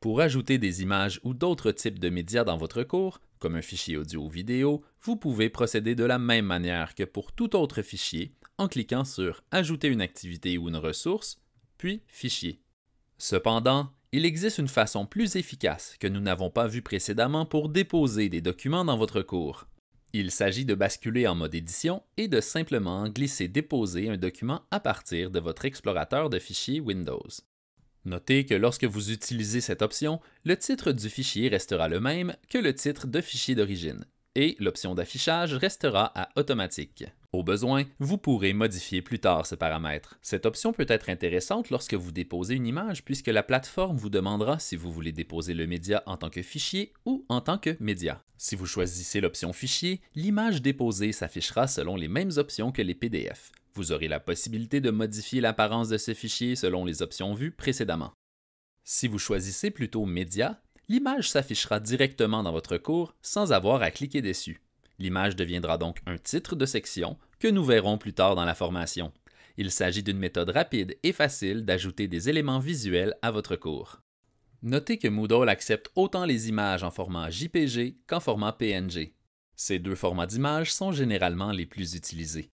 Pour ajouter des images ou d'autres types de médias dans votre cours, comme un fichier audio ou vidéo, vous pouvez procéder de la même manière que pour tout autre fichier en cliquant sur Ajouter une activité ou une ressource, puis Fichier. Cependant, il existe une façon plus efficace que nous n'avons pas vue précédemment pour déposer des documents dans votre cours. Il s'agit de basculer en mode édition et de simplement glisser déposer un document à partir de votre explorateur de fichiers Windows. Notez que lorsque vous utilisez cette option, le titre du fichier restera le même que le titre de fichier d'origine et l'option d'affichage restera à automatique. Au besoin, vous pourrez modifier plus tard ce paramètre. Cette option peut être intéressante lorsque vous déposez une image puisque la plateforme vous demandera si vous voulez déposer le média en tant que fichier ou en tant que média. Si vous choisissez l'option fichier, l'image déposée s'affichera selon les mêmes options que les PDF. Vous aurez la possibilité de modifier l'apparence de ce fichier selon les options vues précédemment. Si vous choisissez plutôt Média, l'image s'affichera directement dans votre cours sans avoir à cliquer dessus. L'image deviendra donc un titre de section que nous verrons plus tard dans la formation. Il s'agit d'une méthode rapide et facile d'ajouter des éléments visuels à votre cours. Notez que Moodle accepte autant les images en format JPG qu'en format PNG. Ces deux formats d'images sont généralement les plus utilisés.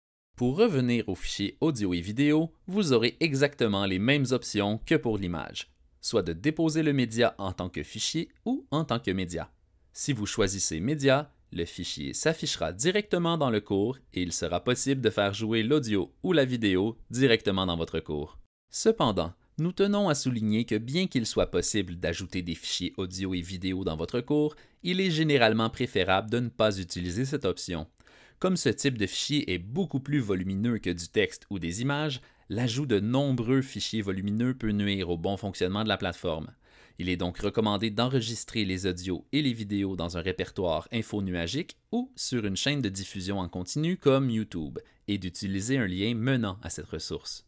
Pour revenir au fichier audio et vidéo, vous aurez exactement les mêmes options que pour l'image, soit de déposer le média en tant que fichier ou en tant que média. Si vous choisissez Média, le fichier s'affichera directement dans le cours et il sera possible de faire jouer l'audio ou la vidéo directement dans votre cours. Cependant, nous tenons à souligner que bien qu'il soit possible d'ajouter des fichiers audio et vidéo dans votre cours, il est généralement préférable de ne pas utiliser cette option. Comme ce type de fichier est beaucoup plus volumineux que du texte ou des images, l'ajout de nombreux fichiers volumineux peut nuire au bon fonctionnement de la plateforme. Il est donc recommandé d'enregistrer les audios et les vidéos dans un répertoire infonuagique ou sur une chaîne de diffusion en continu comme YouTube et d'utiliser un lien menant à cette ressource.